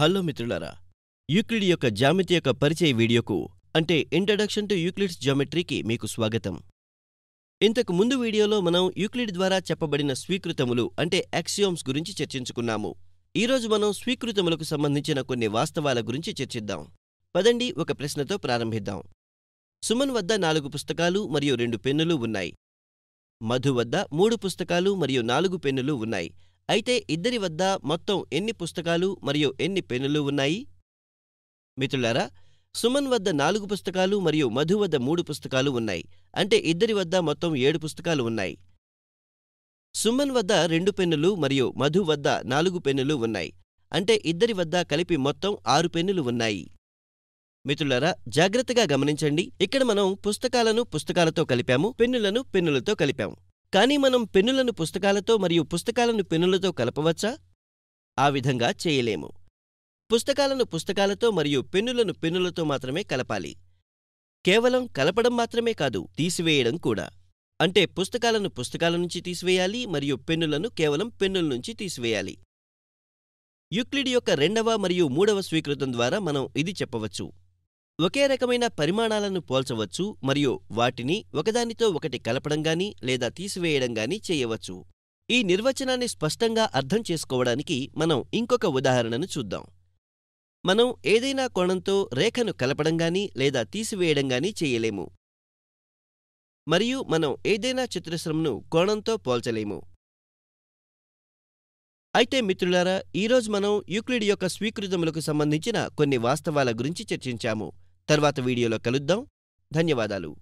hello మిత్రులారా Euclid యొక్క జామితి యొక్క పరిచయ వీడియోకు అంటే ఇంట్రడక్షన్ టు యూక్లిడ్స్ జామెట్రీకి మీకు స్వాగతం ఇంతకు ముందు వీడియోలో మనం యూక్లిడ్ ద్వారా చెప్పబడిన స్వీకృతములు అంటే యాక్సియోమ్స్ గురించి చర్చించుకున్నాము ఈరోజు మనం స్వీకృతములకు సంబంధించిన కొన్ని వాస్తవాల గురించి చర్చిద్దాం పదండి ఒక ప్రశ్నతో ప్రారంభిద్దాం సుమన్ వద్ద నాలుగు పుస్తకాలు మరియు రెండు పెన్నులు ఉన్నాయి మధు వద్ద మూడు పుస్తకాలు మరియు నాలుగు పెన్నులు ఉన్నాయి అయితే ఇద్దరి వద్ద మొత్తం ఎన్ని పుస్తకాలు మరియు ఎన్ని పెన్నులు ఉన్నాయి మిత్రులారా సుమన్ వద్ద నాలుగు పుస్తకాలు మరియు మధు వద్ద మూడు పుస్తకాలు ఉన్నాయి అంటే ఇద్దరి వద్ద మొత్తం ఏడు పుస్తకాలు ఉన్నాయి సుమన్ వద్ద రెండు పెన్నులు మరియు మధు వద్ద నాలుగు పెన్నులు ఉన్నాయి అంటే ఇద్దరి వద్ద కలిపి మొత్తం ఆరు పెన్నులు ఉన్నాయి మిత్రులారా జాగ్రత్తగా గమనించండి ఇక్కడ మనం పుస్తకాలను పుస్తకాలతో కలిపాము పెన్నులను పెన్నులతో కలిపాము కానీ మనం పెన్నులను పుస్తకాలతో మరియు పుస్తకాలను పెన్నులతో కలపవచ్చా ఆ విధంగా చేయలేము పుస్తకాలను పుస్తకాలతో మరియు పెన్నులను పెన్నులతో మాత్రమే కలపాలి కేవలం కలపడం మాత్రమే కాదు తీసివేయడం కూడా అంటే పుస్తకాలను పుస్తకాల నుంచి తీసివేయాలి మరియు పెన్నులను కేవలం పెన్నుల నుంచి తీసివేయాలి యుక్లిడ్ యొక్క రెండవ మరియు మూడవ స్వీకృతం ద్వారా మనం ఇది చెప్పవచ్చు ఒకే రకమైన పరిమాణాలను పోల్చవచ్చు మరియు వాటిని ఒకదానితో ఒకటి కలపడం గాని లేదా తీసివేయడం గాని చేయవచ్చు ఈ నిర్వచనాన్ని స్పష్టంగా అర్థం చేసుకోవడానికి మనం ఇంకొక ఉదాహరణను చూద్దాం మనం ఏదైనా కోణంతో రేఖను కలపడం గాని లేదా తీసివేయడం గాని చేయలేము మరియు మనం ఏదైనా చిత్రశ్రమను కోణంతో పోల్చలేము అయితే మిత్రులారా ఈరోజు మనం యూక్లిడ్ యొక్క స్వీకృతములకు సంబంధించిన కొన్ని వాస్తవాల గురించి చర్చించాము తర్వాత వీడియోలో కలుద్దాం ధన్యవాదాలు